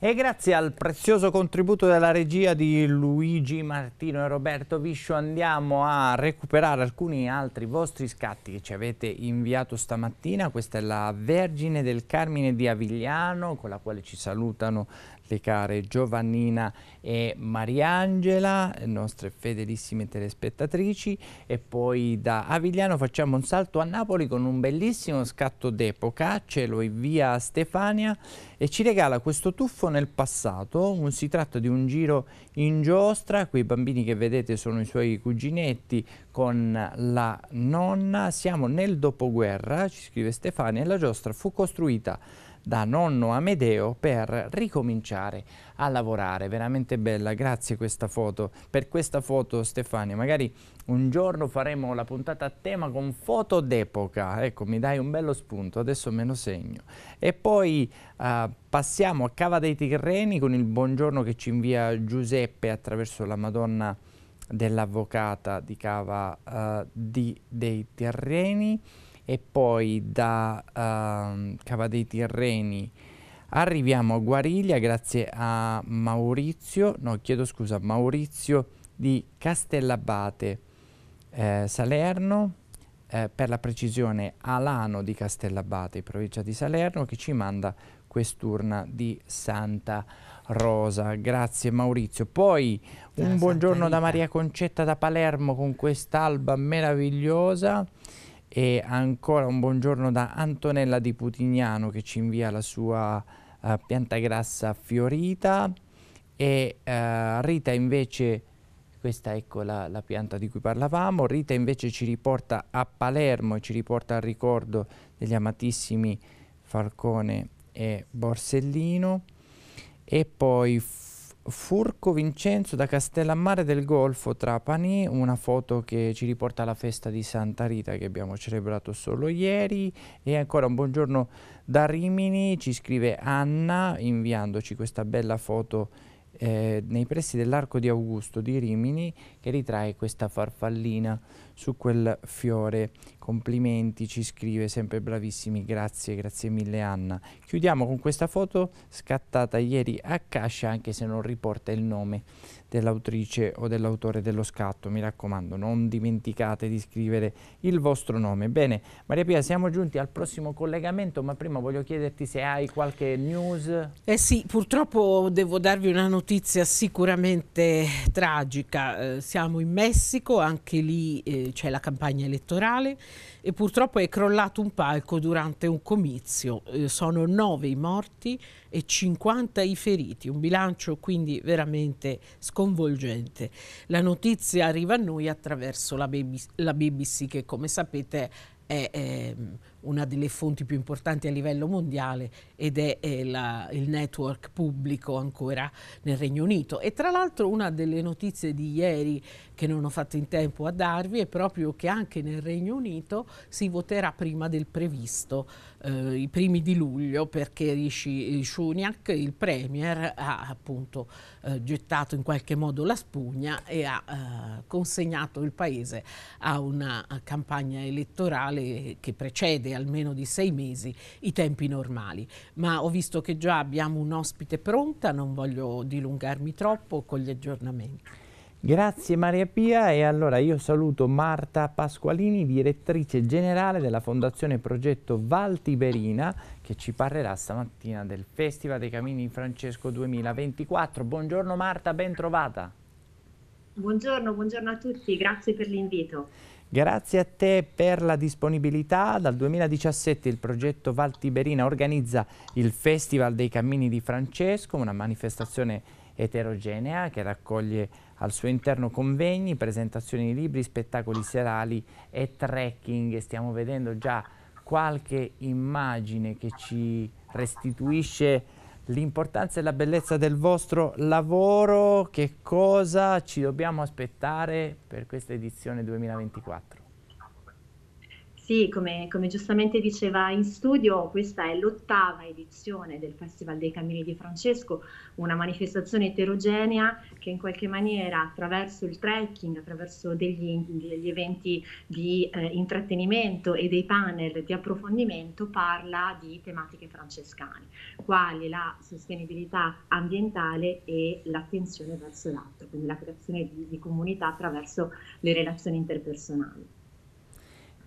E grazie al prezioso contributo della regia di Luigi Martino e Roberto Viscio andiamo a recuperare alcuni altri vostri scatti che ci avete inviato stamattina. Questa è la Vergine del Carmine di Avigliano con la quale ci salutano le care Giovannina e Mariangela, nostre fedelissime telespettatrici e poi da Avigliano facciamo un salto a Napoli con un bellissimo scatto d'epoca, ce lo invia Stefania e ci regala questo tuffo nel passato, un, si tratta di un giro in giostra, quei bambini che vedete sono i suoi cuginetti con la nonna, siamo nel dopoguerra, ci scrive Stefania, e la giostra fu costruita da nonno Amedeo per ricominciare a lavorare. Veramente bella, grazie questa foto, per questa foto Stefania. Magari un giorno faremo la puntata a tema con foto d'epoca. Ecco, mi dai un bello spunto, adesso me lo segno. E poi uh, passiamo a Cava dei Tirreni con il buongiorno che ci invia Giuseppe attraverso la Madonna dell'Avvocata di Cava uh, di, dei Tirreni e poi da uh, Cava dei Tirreni arriviamo a Guariglia grazie a Maurizio, no chiedo scusa, Maurizio di Castellabate, eh, Salerno, eh, per la precisione Alano di Castellabate, provincia di Salerno, che ci manda quest'urna di Santa Rosa. Grazie Maurizio. Poi un buongiorno da Maria Concetta da Palermo con quest'alba meravigliosa. E ancora un buongiorno da Antonella di Putignano che ci invia la sua uh, pianta grassa fiorita. E uh, Rita invece, questa ecco la, la, pianta di cui parlavamo, Rita invece ci riporta a Palermo e ci riporta al ricordo degli amatissimi Falcone e Borsellino. E poi Furco Vincenzo da Castellammare del Golfo Trapani, una foto che ci riporta alla festa di Santa Rita che abbiamo celebrato solo ieri e ancora un buongiorno da Rimini, ci scrive Anna inviandoci questa bella foto eh, nei pressi dell'Arco di Augusto di Rimini che ritrae questa farfallina su quel fiore. Complimenti, ci scrive sempre bravissimi, grazie, grazie mille Anna. Chiudiamo con questa foto scattata ieri a Cascia, anche se non riporta il nome dell'autrice o dell'autore dello scatto. Mi raccomando, non dimenticate di scrivere il vostro nome. Bene, Maria Pia, siamo giunti al prossimo collegamento, ma prima voglio chiederti se hai qualche news. Eh sì, purtroppo devo darvi una notizia sicuramente tragica. Eh, siamo in Messico, anche lì eh, c'è la campagna elettorale e purtroppo è crollato un palco durante un comizio. Eh, sono nove i morti e 50 i feriti, un bilancio quindi veramente sconvolgente. La notizia arriva a noi attraverso la BBC, la BBC che come sapete è, è una delle fonti più importanti a livello mondiale ed è, è la, il network pubblico ancora nel Regno Unito. E tra l'altro una delle notizie di ieri che non ho fatto in tempo a darvi è proprio che anche nel Regno Unito si voterà prima del previsto eh, i primi di luglio perché Rishi eh, Shuniak, il Premier, ha appunto eh, gettato in qualche modo la spugna e ha eh, consegnato il Paese a una campagna elettorale che precede almeno di sei mesi i tempi normali. Ma ho visto che già abbiamo un ospite pronta, non voglio dilungarmi troppo con gli aggiornamenti. Grazie Maria Pia e allora io saluto Marta Pasqualini, direttrice generale della Fondazione Progetto Valtiberina che ci parlerà stamattina del Festival dei Camini Francesco 2024. Buongiorno Marta, ben trovata. Buongiorno, buongiorno a tutti, grazie per l'invito. Grazie a te per la disponibilità. Dal 2017 il progetto Valtiberina organizza il Festival dei Cammini di Francesco, una manifestazione eterogenea che raccoglie al suo interno convegni, presentazioni di libri, spettacoli serali e trekking. Stiamo vedendo già qualche immagine che ci restituisce l'importanza e la bellezza del vostro lavoro. Che cosa ci dobbiamo aspettare per questa edizione 2024? Sì, come, come, giustamente diceva in studio, questa è l'ottava edizione del Festival dei Cammini di Francesco, una manifestazione eterogenea che in qualche maniera attraverso il trekking, attraverso degli, degli eventi di eh, intrattenimento e dei panel di approfondimento parla di tematiche francescane, quali la sostenibilità ambientale e l'attenzione verso l'altro, quindi la creazione di, di comunità attraverso le relazioni interpersonali.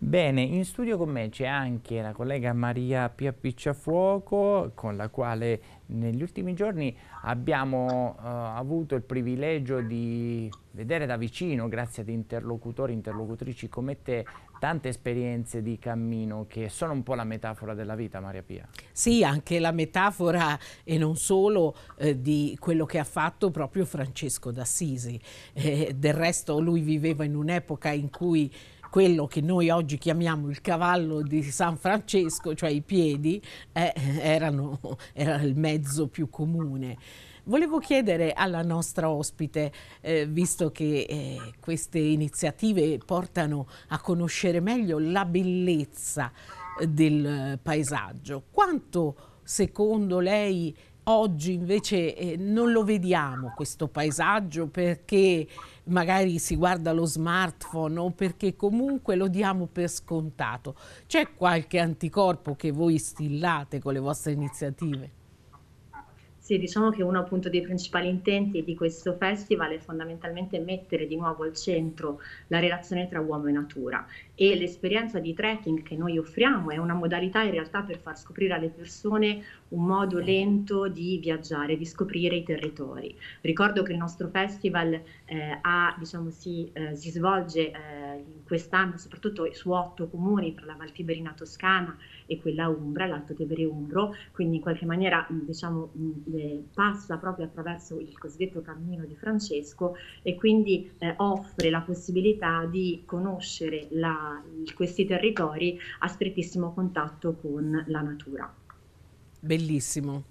Bene, in studio con me c'è anche la collega Maria Pia Picciafuoco con la quale negli ultimi giorni abbiamo eh, avuto il privilegio di vedere da vicino, grazie ad interlocutori e interlocutrici come te, tante esperienze di cammino che sono un po' la metafora della vita, Maria Pia. Sì, anche la metafora e non solo eh, di quello che ha fatto proprio Francesco d'Assisi. Eh, del resto lui viveva in un'epoca in cui quello che noi oggi chiamiamo il cavallo di San Francesco, cioè i piedi, eh, erano, era il mezzo più comune. Volevo chiedere alla nostra ospite, eh, visto che eh, queste iniziative portano a conoscere meglio la bellezza del paesaggio, quanto secondo lei oggi invece eh, non lo vediamo questo paesaggio perché magari si guarda lo smartphone o perché comunque lo diamo per scontato. C'è qualche anticorpo che voi stillate con le vostre iniziative? Sì, diciamo che uno appunto dei principali intenti di questo festival è fondamentalmente mettere di nuovo al centro la relazione tra uomo e natura e l'esperienza di trekking che noi offriamo è una modalità in realtà per far scoprire alle persone un modo lento di viaggiare, di scoprire i territori. Ricordo che il nostro festival eh, ha, diciamo, si, eh, si, svolge eh, quest'anno soprattutto su otto comuni tra la Valtiberina Toscana e quella Umbra, l'Alto Tevere Umbro, quindi in qualche maniera mm, diciamo, mm, passa proprio attraverso il cosiddetto cammino di Francesco e quindi eh, offre la possibilità di conoscere la questi territori a strettissimo contatto con la natura. Bellissimo.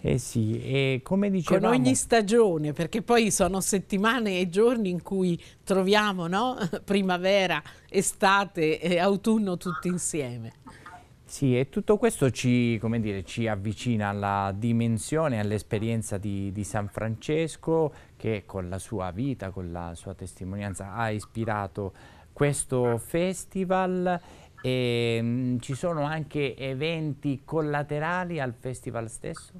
Eh sì, e come dicevamo... Con ogni stagione, perché poi sono settimane e giorni in cui troviamo no? primavera, estate e autunno tutti insieme. Sì, e tutto questo ci, dire, ci avvicina alla dimensione, all'esperienza di, di San Francesco che con la sua vita, con la sua testimonianza ha ispirato questo festival e mh, mm, ci sono anche eventi collaterali al festival stesso?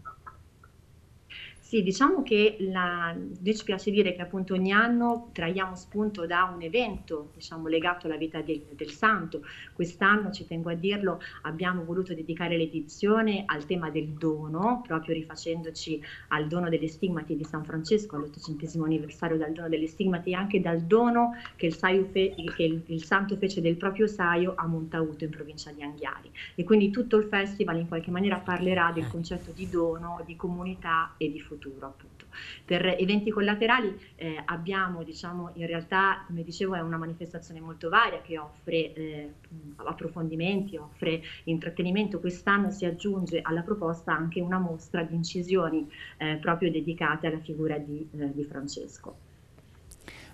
Sì, diciamo che la, noi ci piace dire che appunto ogni anno traiamo spunto da un evento diciamo, legato alla vita del, del, santo. Quest'anno, ci tengo a dirlo, abbiamo voluto dedicare l'edizione al tema del dono, proprio rifacendoci al dono delle stigmati di San Francesco, all'ottocentesimo anniversario dal dono delle stigmati e anche dal dono che il, fe, che il, il santo fece del proprio saio a Montauto in provincia di Anghiari. E quindi tutto il festival in qualche maniera parlerà del eh. concetto di dono, di comunità e di futuro futuro. Appunto. Per eventi collaterali eh, abbiamo, diciamo, in realtà, come dicevo, è una manifestazione molto varia che offre eh, approfondimenti, offre intrattenimento. Quest'anno si aggiunge alla proposta anche una mostra di incisioni eh, proprio dedicate alla figura di, eh, di Francesco.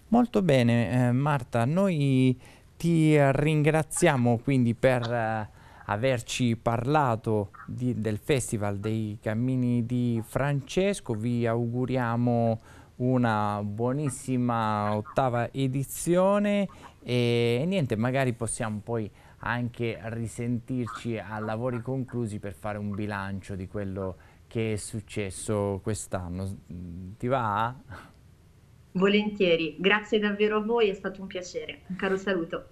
Molto bene, eh, Marta, noi ti ringraziamo quindi per eh, averci parlato di, del Festival dei Cammini di Francesco. Vi auguriamo una buonissima ottava edizione e, e niente, magari possiamo poi anche risentirci a lavori conclusi per fare un bilancio di quello che è successo quest'anno. Ti va? Volentieri, grazie davvero a voi, è stato un piacere. Un caro saluto.